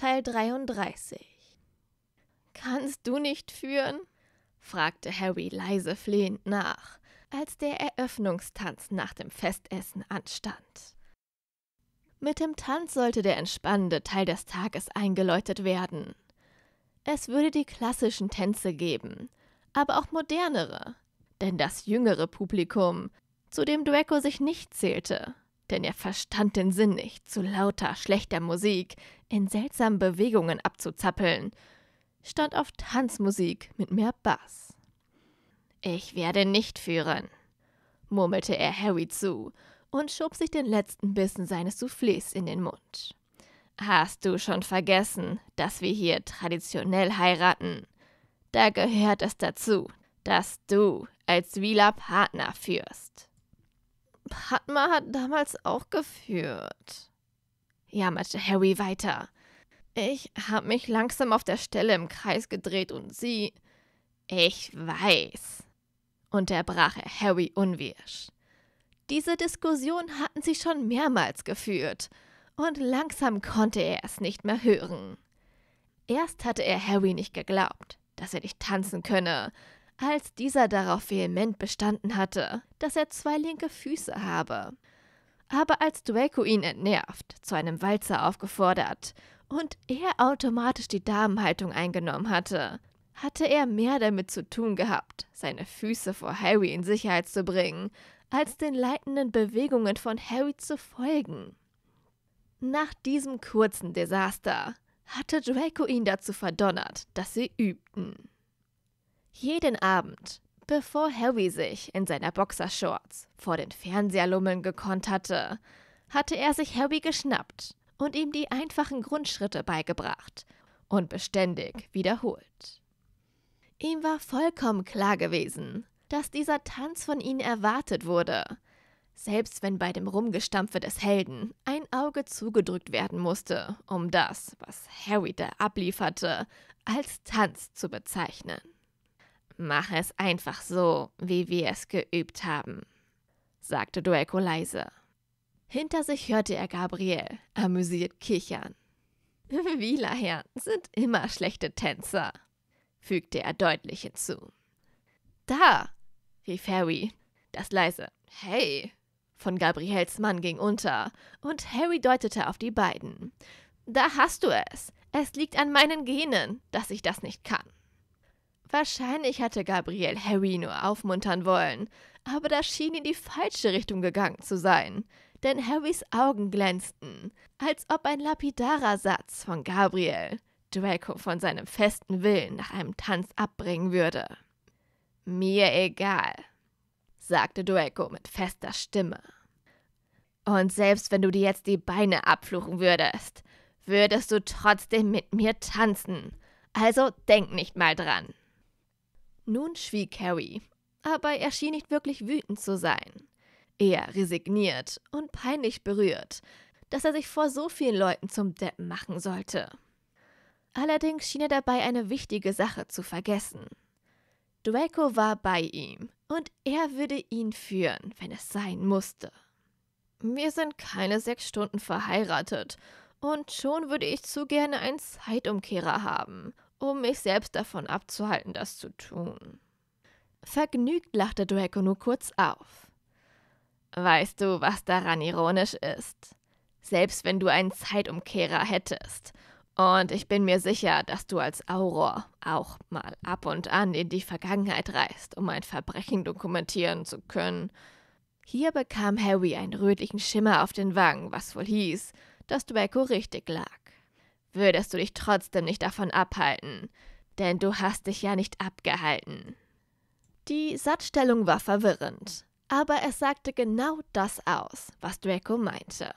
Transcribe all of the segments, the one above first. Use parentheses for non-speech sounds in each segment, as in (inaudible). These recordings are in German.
Teil 33. Kannst du nicht führen? fragte Harry leise flehend nach, als der Eröffnungstanz nach dem Festessen anstand. Mit dem Tanz sollte der entspannende Teil des Tages eingeläutet werden. Es würde die klassischen Tänze geben, aber auch modernere, denn das jüngere Publikum, zu dem Draco sich nicht zählte, denn er verstand den Sinn nicht, zu lauter, schlechter Musik in seltsamen Bewegungen abzuzappeln, stand auf Tanzmusik mit mehr Bass. Ich werde nicht führen, murmelte er Harry zu und schob sich den letzten Bissen seines Soufflés in den Mund. Hast du schon vergessen, dass wir hier traditionell heiraten? Da gehört es dazu, dass du als Wieler Partner führst. Padma hat damals auch geführt, jammerte Harry weiter. Ich habe mich langsam auf der Stelle im Kreis gedreht und sie. Ich weiß, unterbrach er Harry unwirsch. Diese Diskussion hatten sie schon mehrmals geführt, und langsam konnte er es nicht mehr hören. Erst hatte er Harry nicht geglaubt, dass er nicht tanzen könne, als dieser darauf vehement bestanden hatte, dass er zwei linke Füße habe. Aber als Draco ihn entnervt, zu einem Walzer aufgefordert und er automatisch die Damenhaltung eingenommen hatte, hatte er mehr damit zu tun gehabt, seine Füße vor Harry in Sicherheit zu bringen, als den leitenden Bewegungen von Harry zu folgen. Nach diesem kurzen Desaster hatte Draco ihn dazu verdonnert, dass sie übten. Jeden Abend, bevor Harry sich in seiner Boxershorts vor den Fernseherlummeln gekonnt hatte, hatte er sich Harry geschnappt und ihm die einfachen Grundschritte beigebracht und beständig wiederholt. Ihm war vollkommen klar gewesen, dass dieser Tanz von ihnen erwartet wurde, selbst wenn bei dem Rumgestampfe des Helden ein Auge zugedrückt werden musste, um das, was Harry da ablieferte, als Tanz zu bezeichnen. Mach es einfach so, wie wir es geübt haben, sagte Dueco leise. Hinter sich hörte er Gabriel, amüsiert kichern. Wielerherren (laughs) sind immer schlechte Tänzer, fügte er deutlich hinzu. Da, rief Harry. Das leise Hey von Gabriels Mann ging unter, und Harry deutete auf die beiden. Da hast du es. Es liegt an meinen Genen, dass ich das nicht kann. Wahrscheinlich hatte Gabriel Harry nur aufmuntern wollen, aber das schien in die falsche Richtung gegangen zu sein, denn Harrys Augen glänzten, als ob ein lapidarer Satz von Gabriel Draco von seinem festen Willen nach einem Tanz abbringen würde. Mir egal, sagte Draco mit fester Stimme. Und selbst wenn du dir jetzt die Beine abfluchen würdest, würdest du trotzdem mit mir tanzen. Also denk nicht mal dran. Nun schwieg Harry, aber er schien nicht wirklich wütend zu sein. Eher resigniert und peinlich berührt, dass er sich vor so vielen Leuten zum Deppen machen sollte. Allerdings schien er dabei eine wichtige Sache zu vergessen. Draco war bei ihm und er würde ihn führen, wenn es sein musste. Wir sind keine sechs Stunden verheiratet und schon würde ich zu gerne einen Zeitumkehrer haben um mich selbst davon abzuhalten, das zu tun. Vergnügt lachte Draco nur kurz auf. Weißt du, was daran ironisch ist? Selbst wenn du einen Zeitumkehrer hättest. Und ich bin mir sicher, dass du als Auror auch mal ab und an in die Vergangenheit reist, um ein Verbrechen dokumentieren zu können. Hier bekam Harry einen rötlichen Schimmer auf den Wangen, was wohl hieß, dass Draco richtig lag würdest du dich trotzdem nicht davon abhalten, denn du hast dich ja nicht abgehalten. Die Satzstellung war verwirrend, aber es sagte genau das aus, was Draco meinte.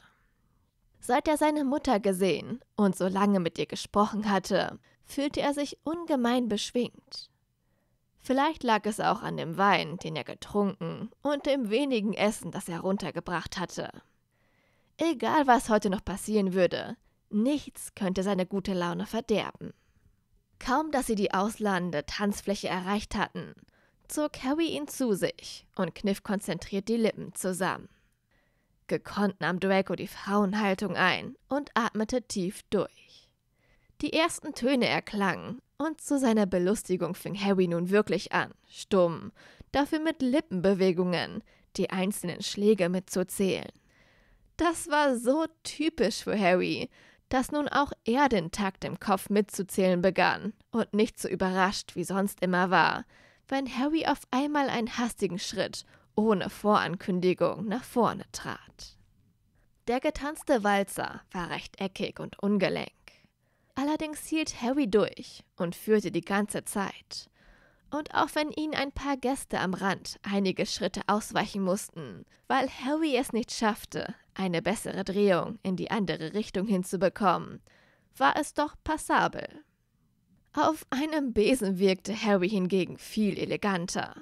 Seit er seine Mutter gesehen und so lange mit ihr gesprochen hatte, fühlte er sich ungemein beschwingt. Vielleicht lag es auch an dem Wein, den er getrunken, und dem wenigen Essen, das er runtergebracht hatte. Egal, was heute noch passieren würde, Nichts könnte seine gute Laune verderben. Kaum dass sie die ausladende Tanzfläche erreicht hatten, zog Harry ihn zu sich und kniff konzentriert die Lippen zusammen. Gekonnt nahm Draco die Frauenhaltung ein und atmete tief durch. Die ersten Töne erklangen und zu seiner Belustigung fing Harry nun wirklich an, stumm, dafür mit Lippenbewegungen, die einzelnen Schläge mitzuzählen. Das war so typisch für Harry, dass nun auch er den Takt im Kopf mitzuzählen begann und nicht so überrascht wie sonst immer war, wenn Harry auf einmal einen hastigen Schritt ohne Vorankündigung nach vorne trat. Der getanzte Walzer war recht eckig und ungelenk. Allerdings hielt Harry durch und führte die ganze Zeit. Und auch wenn ihnen ein paar Gäste am Rand einige Schritte ausweichen mussten, weil Harry es nicht schaffte, eine bessere Drehung in die andere Richtung hinzubekommen, war es doch passabel. Auf einem Besen wirkte Harry hingegen viel eleganter.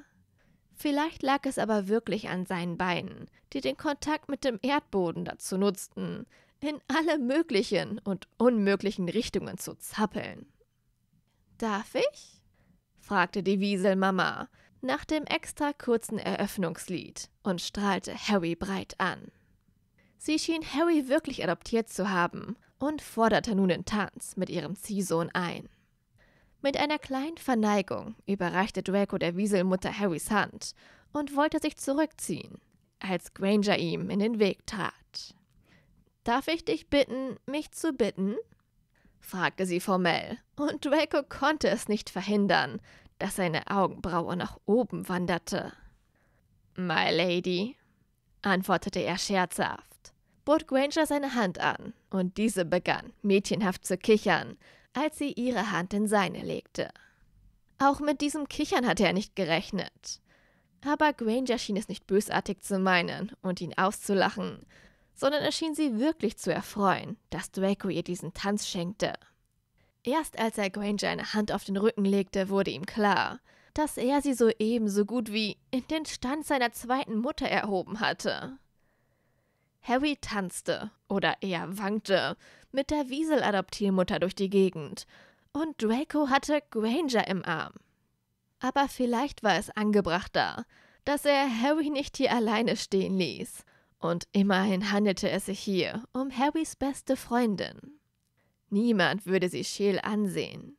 Vielleicht lag es aber wirklich an seinen Beinen, die den Kontakt mit dem Erdboden dazu nutzten, in alle möglichen und unmöglichen Richtungen zu zappeln. Darf ich? fragte die Wieselmama nach dem extra kurzen Eröffnungslied und strahlte Harry breit an. Sie schien Harry wirklich adoptiert zu haben und forderte nun den Tanz mit ihrem Ziehsohn ein. Mit einer kleinen Verneigung überreichte Draco der Wieselmutter Harrys Hand und wollte sich zurückziehen, als Granger ihm in den Weg trat. Darf ich dich bitten, mich zu bitten? fragte sie formell, und Draco konnte es nicht verhindern, dass seine Augenbraue nach oben wanderte. My Lady, antwortete er scherzhaft, bot Granger seine Hand an, und diese begann mädchenhaft zu kichern, als sie ihre Hand in seine legte. Auch mit diesem Kichern hatte er nicht gerechnet. Aber Granger schien es nicht bösartig zu meinen und ihn auszulachen, sondern er schien sie wirklich zu erfreuen, dass Draco ihr diesen Tanz schenkte. Erst als er Granger eine Hand auf den Rücken legte, wurde ihm klar, dass er sie soeben so gut wie in den Stand seiner zweiten Mutter erhoben hatte. Harry tanzte, oder eher wankte, mit der Wiesel-Adoptivmutter durch die Gegend, und Draco hatte Granger im Arm. Aber vielleicht war es angebrachter, dass er Harry nicht hier alleine stehen ließ. Und immerhin handelte es sich hier um Harrys beste Freundin. Niemand würde sie scheel ansehen.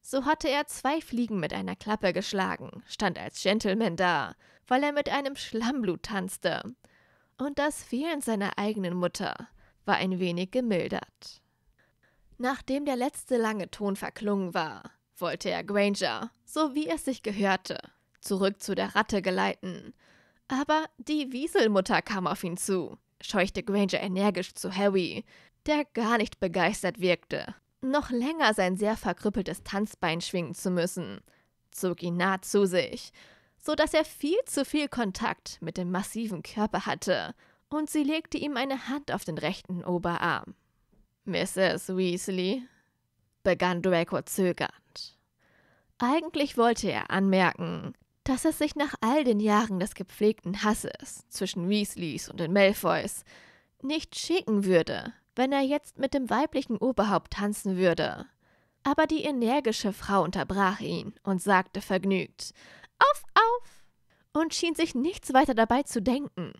So hatte er zwei Fliegen mit einer Klappe geschlagen, stand als Gentleman da, weil er mit einem Schlammblut tanzte. Und das Fehlen seiner eigenen Mutter war ein wenig gemildert. Nachdem der letzte lange Ton verklungen war, wollte er Granger, so wie es sich gehörte, zurück zu der Ratte geleiten. Aber die Wieselmutter kam auf ihn zu, scheuchte Granger energisch zu Harry, der gar nicht begeistert wirkte. Noch länger sein sehr verkrüppeltes Tanzbein schwingen zu müssen, zog ihn nah zu sich, so dass er viel zu viel Kontakt mit dem massiven Körper hatte, und sie legte ihm eine Hand auf den rechten Oberarm. Mrs. Weasley, begann Draco zögernd. Eigentlich wollte er anmerken, dass es sich nach all den Jahren des gepflegten Hasses zwischen Weasleys und den Malfoys nicht schicken würde, wenn er jetzt mit dem weiblichen Oberhaupt tanzen würde. Aber die energische Frau unterbrach ihn und sagte vergnügt Auf, auf! und schien sich nichts weiter dabei zu denken.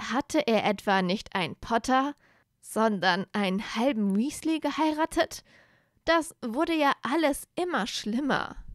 Hatte er etwa nicht ein Potter, sondern einen halben Weasley geheiratet? Das wurde ja alles immer schlimmer.